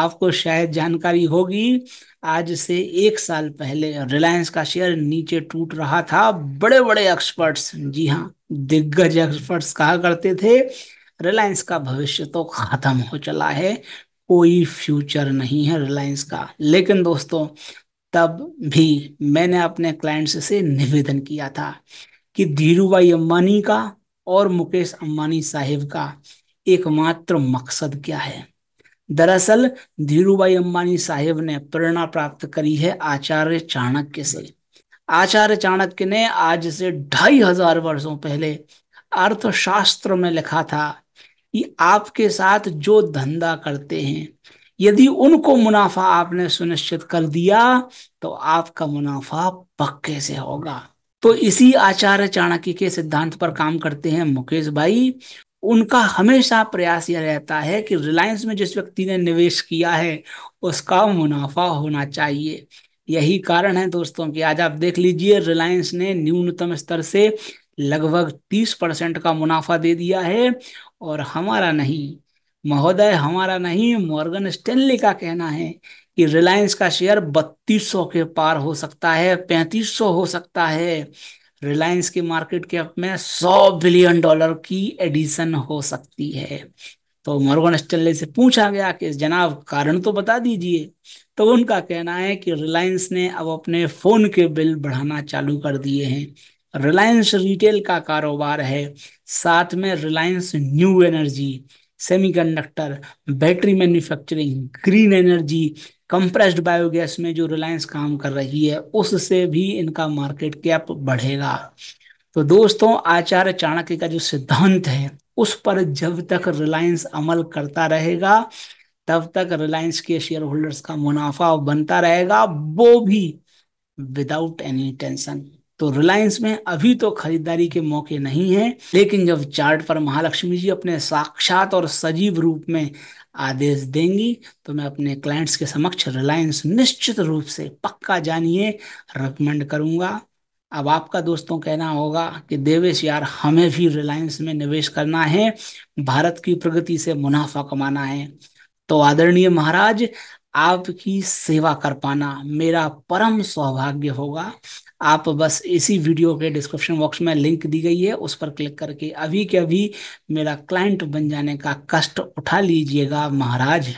आपको शायद जानकारी होगी आज से एक साल पहले रिलायंस का शेयर नीचे टूट रहा था बड़े बड़े एक्सपर्ट्स जी हाँ दिग्गज एक्सपर्ट्स कहा करते थे रिलायंस का भविष्य तो खत्म हो चला है कोई फ्यूचर नहीं है रिलायंस का लेकिन दोस्तों तब भी मैंने अपने क्लाइंट्स से निवेदन किया था कि धीरू भाई अम्बानी का और मुकेश अम्बानी साहिब का एकमात्र मकसद क्या है दरअसल धीरूभाई अंबानी साहिब ने प्रेरणा प्राप्त करी है आचार्य चाणक्य से आचार्य चाणक्य ने आज से ढाई हजार वर्षों पहले अर्थशास्त्र में लिखा था कि आपके साथ जो धंधा करते हैं यदि उनको मुनाफा आपने सुनिश्चित कर दिया तो आपका मुनाफा पक्के से होगा तो इसी आचार्य चाणक्य के सिद्धांत पर काम करते हैं मुकेश भाई उनका हमेशा प्रयास यह रहता है कि रिलायंस में जिस व्यक्ति ने निवेश किया है उसका मुनाफा होना चाहिए यही कारण है दोस्तों कि आज आप देख लीजिए रिलायंस ने न्यूनतम स्तर से लगभग तीस परसेंट का मुनाफा दे दिया है और हमारा नहीं महोदय हमारा नहीं मॉर्गन स्टेनली का कहना है कि रिलायंस का शेयर बत्तीस सौ के पार हो सकता है पैंतीस सौ हो सकता है रिलायंस की मार्केट कैप में 100 बिलियन डॉलर की एडिशन हो सकती है तो मोरगन स्टेनले से पूछा गया कि जनाब कारण तो बता दीजिए तो उनका कहना है कि रिलायंस ने अब अपने फ़ोन के बिल बढ़ाना चालू कर दिए हैं रिलायंस रिटेल का कारोबार है साथ में Reliance new energy semiconductor battery manufacturing green energy compressed biogas में जो रिलायंस काम कर रही है उससे भी इनका मार्केट कैप बढ़ेगा तो दोस्तों आचार्य चाणक्य का जो सिद्धांत है उस पर जब तक रिलायंस अमल करता रहेगा तब तक रिलायंस के शेयर होल्डर्स का मुनाफा बनता रहेगा वो भी विदाउट एनी टेंशन तो रिलायंस में अभी तो खरीदारी के मौके नहीं है लेकिन जब चार्ट पर महालक्ष्मी जी अपने साक्षात और सजीव रूप में आदेश देंगी तो मैं अपने क्लाइंट्स के समक्ष रिलायंस निश्चित रूप से पक्का जानिए रिकमेंड करूंगा अब आपका दोस्तों कहना होगा कि देवेश यार हमें भी रिलायंस में निवेश करना है भारत की प्रगति से मुनाफा कमाना है तो आदरणीय महाराज आपकी सेवा कर पाना मेरा परम सौभाग्य होगा आप बस इसी वीडियो के डिस्क्रिप्शन बॉक्स में लिंक दी गई है उस पर क्लिक करके अभी के अभी मेरा क्लाइंट बन जाने का कष्ट उठा लीजिएगा महाराज